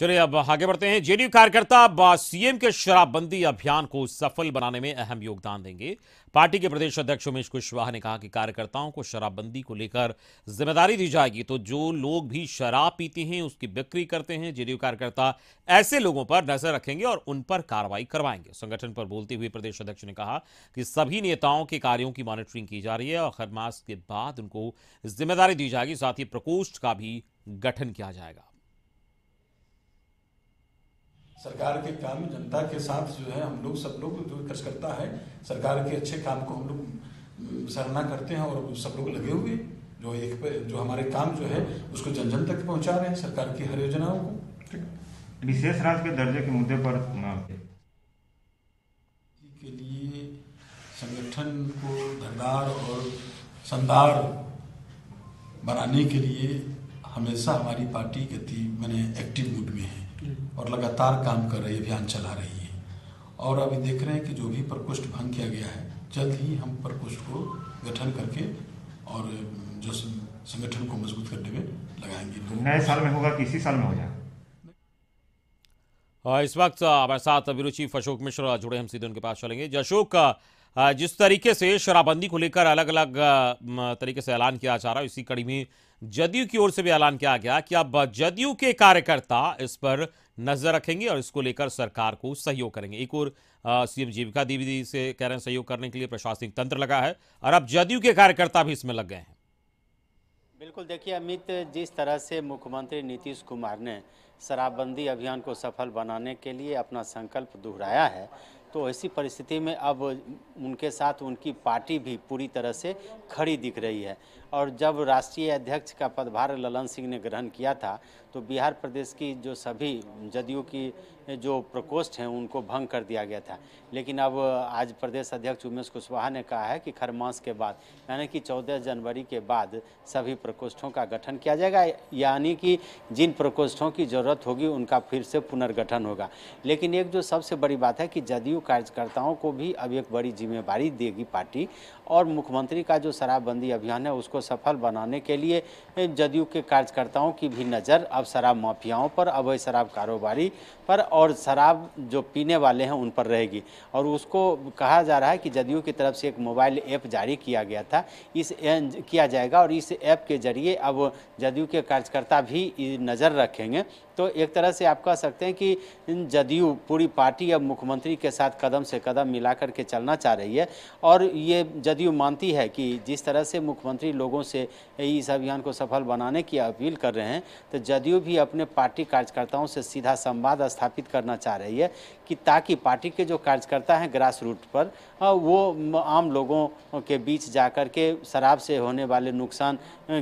चलिए अब आगे बढ़ते हैं जेडीयू कार्यकर्ता अब सीएम के शराबबंदी अभियान को सफल बनाने में अहम योगदान देंगे पार्टी के प्रदेश अध्यक्ष उमेश कुशवाहा ने कहा कि कार्यकर्ताओं को शराबबंदी को लेकर जिम्मेदारी दी जाएगी तो जो लोग भी शराब पीते हैं उसकी बिक्री करते हैं जेडीयू कार्यकर्ता ऐसे लोगों पर नजर रखेंगे और उन पर कार्रवाई करवाएंगे संगठन पर बोलते हुए प्रदेश अध्यक्ष ने कहा कि सभी नेताओं के कार्यों की मॉनिटरिंग की जा रही है और खरमास मास के बाद उनको जिम्मेदारी दी जाएगी साथ ही प्रकोष्ठ का भी गठन किया जाएगा सरकार के काम जनता के साथ जो है हम लोग सब लोग जो करता है सरकार के अच्छे काम को हम लोग सराहना करते हैं और सब लोग लगे हुए जो एक जो हमारे काम जो है उसको जन जन तक पहुंचा रहे हैं सरकार की हर योजनाओं को विशेष राज्य के दर्जे के मुद्दे पर के लिए संगठन को धंधार और संदार बनाने के लिए हमेशा हमारी पार्टी गति मैंने एक्टिव मूड में है और लगातार काम कर रही अभियान चला रही है और अभी देख रहे हैं कि जो भी प्रकोष्ठ भंग किया गया है जल्द ही हम प्रकोष्ठ को गठन करके और जो संगठन को मजबूत करने में लगाएंगे तो नए साल में होगा कि इसी साल में हो जाएगा हाँ, इस वक्त हमारे साथ अभिरुचि अशोक मिश्रा जुड़े हम सीधे उनके पास चलेंगे जी अशोक जिस तरीके से शराबबंदी को लेकर अलग अलग तरीके से ऐलान किया जा रहा है इसी कड़ी में जदयू की ओर से भी ऐलान किया गया कि अब जदयू के कार्यकर्ता इस पर नजर रखेंगे और इसको लेकर सरकार को सहयोग करेंगे एक और सीएम जीविका दीदी से कह रहे हैं सहयोग करने के लिए प्रशासनिक तंत्र लगा है और अब जदयू के कार्यकर्ता भी इसमें लग गए हैं बिल्कुल देखिए अमित जिस तरह से मुख्यमंत्री नीतीश कुमार ने शराबबंदी अभियान को सफल बनाने के लिए अपना संकल्प दोहराया है तो ऐसी परिस्थिति में अब उनके साथ उनकी पार्टी भी पूरी तरह से खड़ी दिख रही है और जब राष्ट्रीय अध्यक्ष का पदभार ललन सिंह ने ग्रहण किया था तो बिहार प्रदेश की जो सभी जदयू की जो प्रकोष्ठ हैं उनको भंग कर दिया गया था लेकिन अब आज प्रदेश अध्यक्ष उमेश कुशवाहा ने कहा है कि खरमास के बाद यानी कि 14 जनवरी के बाद सभी प्रकोष्ठों का गठन किया जाएगा यानी कि जिन प्रकोष्ठों की ज़रूरत होगी उनका फिर से पुनर्गठन होगा लेकिन एक जो सबसे बड़ी बात है कि जदयू कार्यकर्ताओं को भी अब एक बड़ी जिम्मेवारी देगी पार्टी और मुख्यमंत्री का जो शराबबंदी अभियान है उसको को सफल बनाने के लिए जदयू के कार्यकर्ताओं की भी नज़र अब शराब माफियाओं पर अवैध शराब कारोबारी पर और शराब जो पीने वाले हैं उन पर रहेगी और उसको कहा जा रहा है कि जदयू की तरफ से एक मोबाइल ऐप जारी किया गया था इस किया जाएगा और इस ऐप के जरिए अब जदयू के कार्यकर्ता भी नज़र रखेंगे तो एक तरह से आप कह सकते हैं कि जदयू पूरी पार्टी अब मुख्यमंत्री के साथ कदम से कदम मिला करके चलना चाह रही है और ये जदयू मानती है कि जिस तरह से मुख्यमंत्री लोग लोगों से इस अभियान को सफल बनाने की अपील कर रहे हैं तो जदयू भी अपने पार्टी कार्यकर्ताओं से सीधा संवाद स्थापित करना चाह रही है कि ताकि पार्टी के जो कार्यकर्ता हैं ग्रास रूट पर वो आम लोगों के बीच जा के शराब से होने वाले नुकसान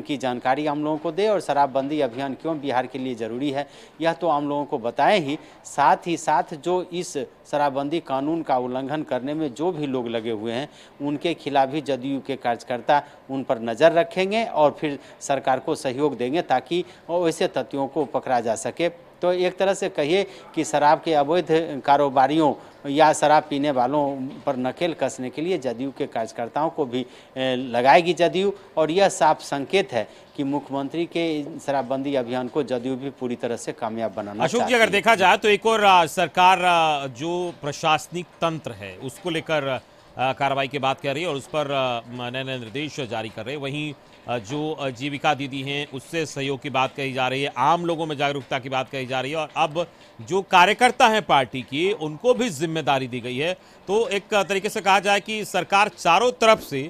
की जानकारी आम लोगों को दे और शराबबंदी अभियान क्यों बिहार के लिए ज़रूरी है यह तो आम लोगों को बताएं ही साथ ही साथ जो इस शराबबंदी कानून का उल्लंघन करने में जो भी लोग लगे हुए हैं उनके खिलाफ भी जदयू के कार्यकर्ता उन पर नज़र रखेंगे और फिर सरकार को सहयोग देंगे ताकि वैसे तथ्यों को पकड़ा जा सके तो एक तरह से कहिए कि शराब के अवैध कारोबारियों या शराब पीने वालों पर नकेल कसने के लिए जदयू के कार्यकर्ताओं को भी लगाएगी जदयू और यह साफ संकेत है कि मुख्यमंत्री के शराबबंदी अभियान को जदयू भी पूरी तरह से कामयाब बनाना अशोक जी अगर देखा जाए तो एक और सरकार जो प्रशासनिक तंत्र है उसको लेकर कार्रवाई की बात कर रही है और उस पर नए नए निर्देश जारी कर रहे हैं वहीं जो जीविका दीदी हैं उससे सहयोग की बात कही जा रही है आम लोगों में जागरूकता की बात कही जा रही है और अब जो कार्यकर्ता हैं पार्टी की उनको भी जिम्मेदारी दी गई है तो एक तरीके से कहा जाए कि सरकार चारों तरफ से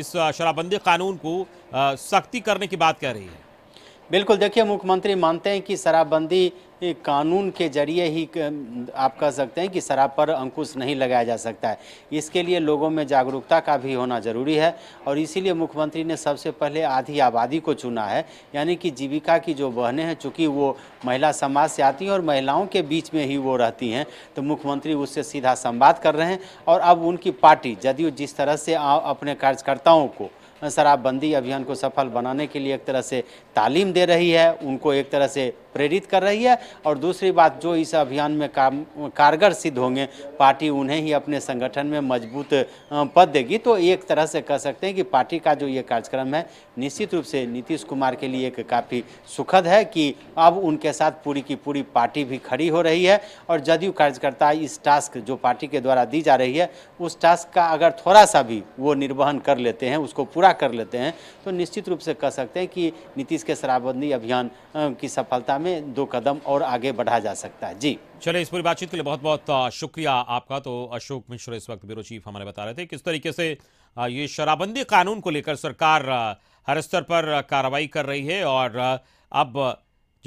इस शराबबंदी कानून को सख्ती करने की बात कह रही है बिल्कुल देखिए मुख्यमंत्री मानते हैं कि शराबबंदी कानून के जरिए ही आप कह सकते हैं कि शराब पर अंकुश नहीं लगाया जा सकता है इसके लिए लोगों में जागरूकता का भी होना ज़रूरी है और इसीलिए मुख्यमंत्री ने सबसे पहले आधी आबादी को चुना है यानी कि जीविका की जो बहनें हैं चूँकि वो महिला समाज से आती हैं और महिलाओं के बीच में ही वो रहती हैं तो मुख्यमंत्री उससे सीधा संवाद कर रहे हैं और अब उनकी पार्टी जदयू जिस तरह से अपने कार्यकर्ताओं को शराबबंदी अभियान को सफल बनाने के लिए एक तरह से तालीम दे रही है उनको एक तरह से प्रेरित कर रही है और दूसरी बात जो इस अभियान में काम कारगर सिद्ध होंगे पार्टी उन्हें ही अपने संगठन में मजबूत पद देगी तो एक तरह से कह सकते हैं कि पार्टी का जो ये कार्यक्रम है निश्चित रूप से नीतीश कुमार के लिए एक काफ़ी सुखद है कि अब उनके साथ पूरी की पूरी पार्टी भी खड़ी हो रही है और जदयू कार्यकर्ता इस टास्क जो पार्टी के द्वारा दी जा रही है उस टास्क का अगर थोड़ा सा भी वो निर्वहन कर लेते हैं उसको पूरा पूरा कर लेते हैं तो निश्चित रूप से कह सकते हैं कि नीतीश के शराबबंदी अभियान की सफलता में दो कदम और आगे बढ़ा जा सकता है जी चलिए इस पूरी बातचीत के लिए बहुत बहुत शुक्रिया आपका तो अशोक मिश्र इस वक्त ब्यूरो चीफ हमारे बता रहे थे किस तरीके से ये शराबबंदी कानून को लेकर सरकार हर स्तर पर कार्रवाई कर रही है और अब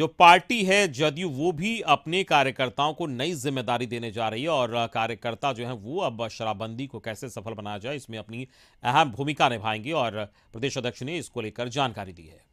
जो पार्टी है जदयू वो भी अपने कार्यकर्ताओं को नई जिम्मेदारी देने जा रही है और कार्यकर्ता जो है वो अब शराबबंदी को कैसे सफल बनाया जाए इसमें अपनी अहम भूमिका निभाएंगे और प्रदेश अध्यक्ष ने इसको लेकर जानकारी दी है